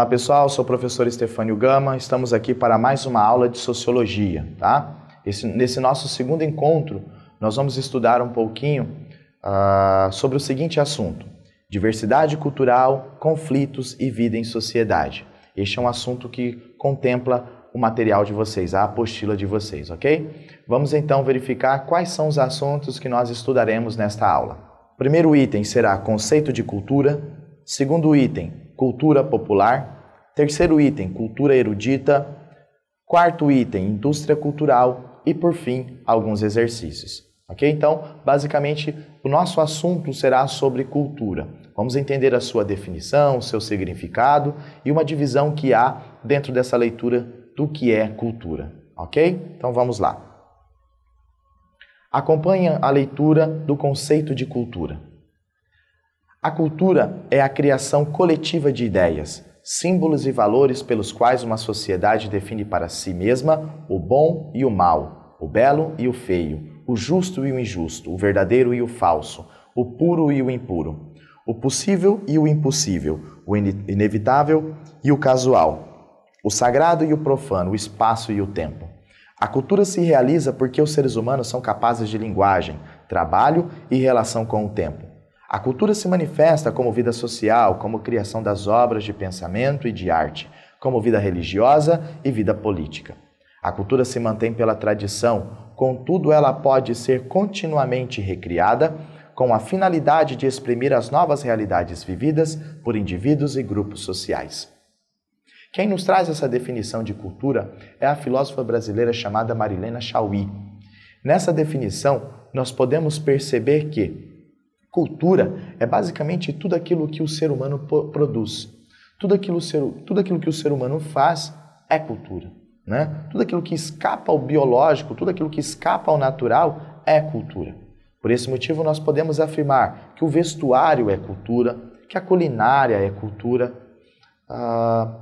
Olá pessoal, sou o professor Stefânio Gama, estamos aqui para mais uma aula de Sociologia, tá? Esse, nesse nosso segundo encontro, nós vamos estudar um pouquinho uh, sobre o seguinte assunto, diversidade cultural, conflitos e vida em sociedade. Este é um assunto que contempla o material de vocês, a apostila de vocês, ok? Vamos então verificar quais são os assuntos que nós estudaremos nesta aula. primeiro item será conceito de cultura, Segundo item, cultura popular. Terceiro item, cultura erudita. Quarto item, indústria cultural. E por fim, alguns exercícios. Ok? Então, basicamente, o nosso assunto será sobre cultura. Vamos entender a sua definição, o seu significado e uma divisão que há dentro dessa leitura do que é cultura. Ok? Então vamos lá. Acompanhe a leitura do conceito de cultura. A cultura é a criação coletiva de ideias, símbolos e valores pelos quais uma sociedade define para si mesma o bom e o mal, o belo e o feio, o justo e o injusto, o verdadeiro e o falso, o puro e o impuro, o possível e o impossível, o inevitável e o casual, o sagrado e o profano, o espaço e o tempo. A cultura se realiza porque os seres humanos são capazes de linguagem, trabalho e relação com o tempo. A cultura se manifesta como vida social, como criação das obras de pensamento e de arte, como vida religiosa e vida política. A cultura se mantém pela tradição, contudo, ela pode ser continuamente recriada com a finalidade de exprimir as novas realidades vividas por indivíduos e grupos sociais. Quem nos traz essa definição de cultura é a filósofa brasileira chamada Marilena Chauí. Nessa definição, nós podemos perceber que Cultura é basicamente tudo aquilo que o ser humano produz. Tudo aquilo, ser, tudo aquilo que o ser humano faz é cultura. Né? Tudo aquilo que escapa ao biológico, tudo aquilo que escapa ao natural é cultura. Por esse motivo, nós podemos afirmar que o vestuário é cultura, que a culinária é cultura, ah,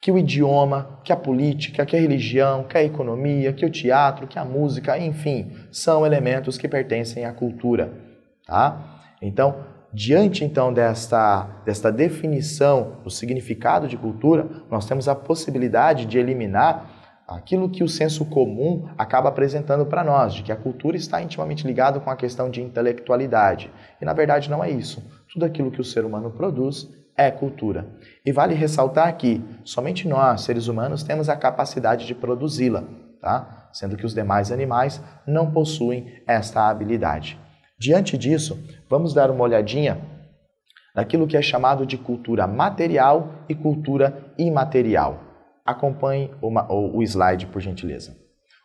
que o idioma, que a política, que a religião, que a economia, que o teatro, que a música, enfim, são elementos que pertencem à cultura. Tá? Então, diante então desta, desta definição do significado de cultura, nós temos a possibilidade de eliminar aquilo que o senso comum acaba apresentando para nós, de que a cultura está intimamente ligada com a questão de intelectualidade. E na verdade não é isso. Tudo aquilo que o ser humano produz é cultura. E vale ressaltar que somente nós, seres humanos, temos a capacidade de produzi-la, tá? sendo que os demais animais não possuem esta habilidade. Diante disso, vamos dar uma olhadinha naquilo que é chamado de cultura material e cultura imaterial. Acompanhe uma, o slide, por gentileza.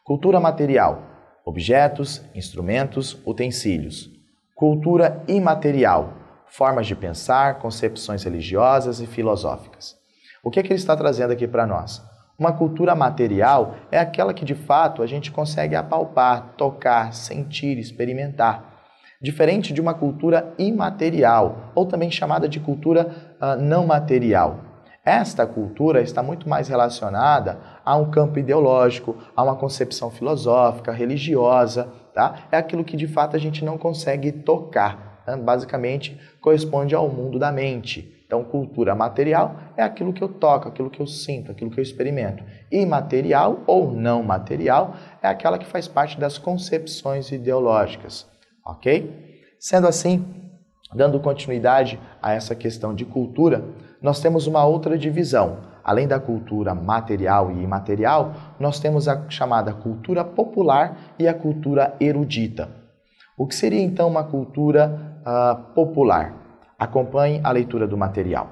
Cultura material: objetos, instrumentos, utensílios. Cultura imaterial: formas de pensar, concepções religiosas e filosóficas. O que, é que ele está trazendo aqui para nós? Uma cultura material é aquela que de fato a gente consegue apalpar, tocar, sentir, experimentar diferente de uma cultura imaterial, ou também chamada de cultura uh, não material. Esta cultura está muito mais relacionada a um campo ideológico, a uma concepção filosófica, religiosa, tá? É aquilo que de fato a gente não consegue tocar. Né? Basicamente, corresponde ao mundo da mente. Então, cultura material é aquilo que eu toco, aquilo que eu sinto, aquilo que eu experimento. Imaterial ou não material é aquela que faz parte das concepções ideológicas ok? Sendo assim, dando continuidade a essa questão de cultura, nós temos uma outra divisão. Além da cultura material e imaterial, nós temos a chamada cultura popular e a cultura erudita. O que seria então uma cultura uh, popular? Acompanhe a leitura do material.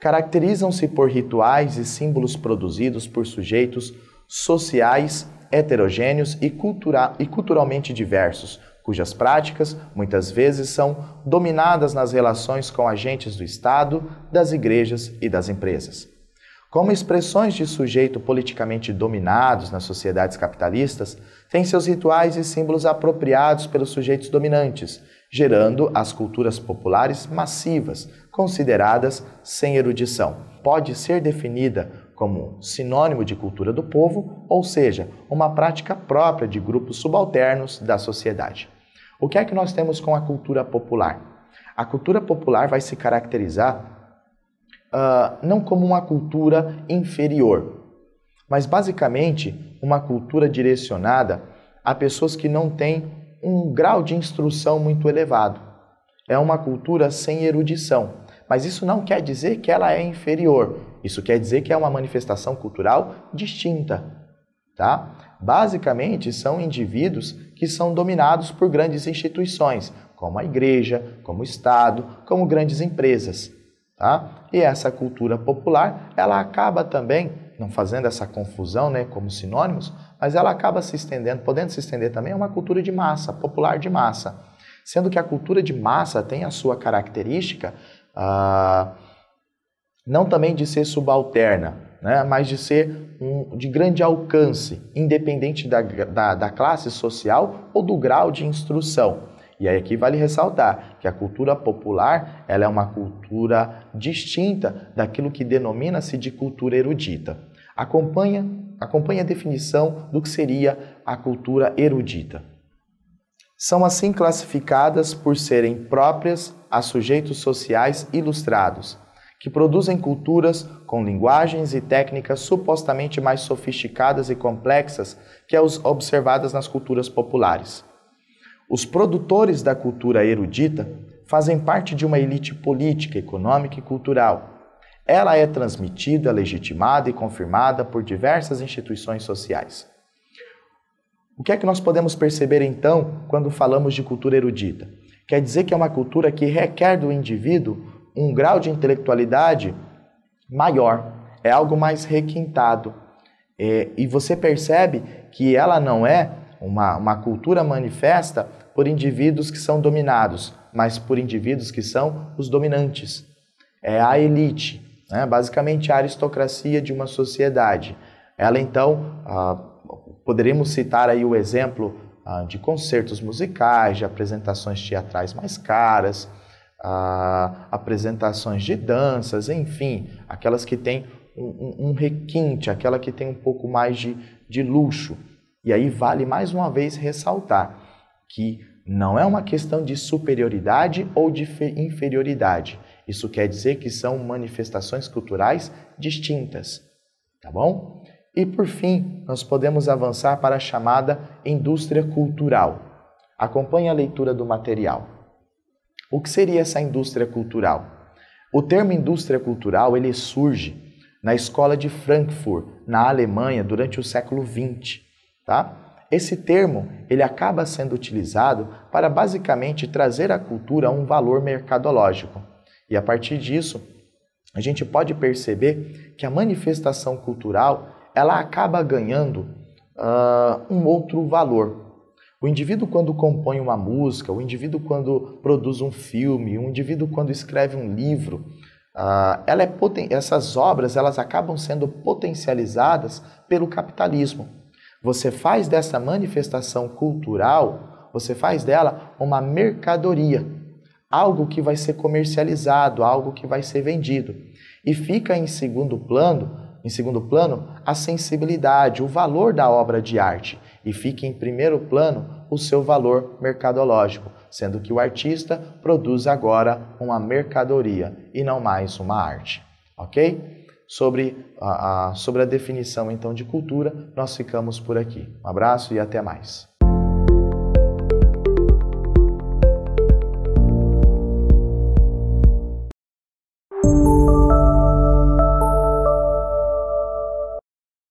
Caracterizam-se por rituais e símbolos produzidos por sujeitos sociais heterogêneos e, cultura, e culturalmente diversos, cujas práticas muitas vezes são dominadas nas relações com agentes do Estado, das igrejas e das empresas. Como expressões de sujeito politicamente dominados nas sociedades capitalistas, têm seus rituais e símbolos apropriados pelos sujeitos dominantes, gerando as culturas populares massivas, consideradas sem erudição. Pode ser definida como sinônimo de cultura do povo, ou seja, uma prática própria de grupos subalternos da sociedade. O que é que nós temos com a cultura popular? A cultura popular vai se caracterizar uh, não como uma cultura inferior, mas basicamente uma cultura direcionada a pessoas que não têm um grau de instrução muito elevado. É uma cultura sem erudição, mas isso não quer dizer que ela é inferior. Isso quer dizer que é uma manifestação cultural distinta, Tá? Basicamente, são indivíduos que são dominados por grandes instituições, como a igreja, como o Estado, como grandes empresas. Tá? E essa cultura popular, ela acaba também, não fazendo essa confusão né, como sinônimos, mas ela acaba se estendendo, podendo se estender também a uma cultura de massa, popular de massa. Sendo que a cultura de massa tem a sua característica ah, não também de ser subalterna, né? mas de ser um, de grande alcance, independente da, da, da classe social ou do grau de instrução. E aí aqui vale ressaltar que a cultura popular ela é uma cultura distinta daquilo que denomina-se de cultura erudita. Acompanha, acompanha a definição do que seria a cultura erudita. São assim classificadas por serem próprias a sujeitos sociais ilustrados, que produzem culturas com linguagens e técnicas supostamente mais sofisticadas e complexas que as observadas nas culturas populares. Os produtores da cultura erudita fazem parte de uma elite política, econômica e cultural. Ela é transmitida, legitimada e confirmada por diversas instituições sociais. O que é que nós podemos perceber então quando falamos de cultura erudita? Quer dizer que é uma cultura que requer do indivíduo um grau de intelectualidade maior, é algo mais requintado. É, e você percebe que ela não é uma, uma cultura manifesta por indivíduos que são dominados, mas por indivíduos que são os dominantes. É a elite, né? basicamente a aristocracia de uma sociedade. Ela então, ah, citar aí o exemplo ah, de concertos musicais, de apresentações teatrais mais caras, a apresentações de danças, enfim, aquelas que têm um, um, um, requinte, aquela que tem um pouco mais de, de luxo. E aí vale mais uma vez ressaltar que não é uma questão de superioridade ou de inferioridade. Isso quer dizer que são manifestações culturais distintas, tá bom? E por fim, nós podemos avançar para a chamada indústria cultural. Acompanhe a leitura do material. O que seria essa indústria cultural? O termo indústria cultural ele surge na escola de Frankfurt, na Alemanha, durante o século XX. Tá? Esse termo ele acaba sendo utilizado para basicamente trazer a cultura a um valor mercadológico. E a partir disso, a gente pode perceber que a manifestação cultural ela acaba ganhando uh, um outro valor, o indivíduo, quando compõe uma música, o indivíduo, quando produz um filme, o indivíduo, quando escreve um livro, ah, ela é essas obras elas acabam sendo potencializadas pelo capitalismo. Você faz dessa manifestação cultural, você faz dela uma mercadoria, algo que vai ser comercializado, algo que vai ser vendido. E fica em segundo plano, em segundo plano, a sensibilidade, o valor da obra de arte e fique em primeiro plano o seu valor mercadológico, sendo que o artista produz agora uma mercadoria e não mais uma arte, ok? Sobre a, a sobre a definição então de cultura, nós ficamos por aqui. Um abraço e até mais.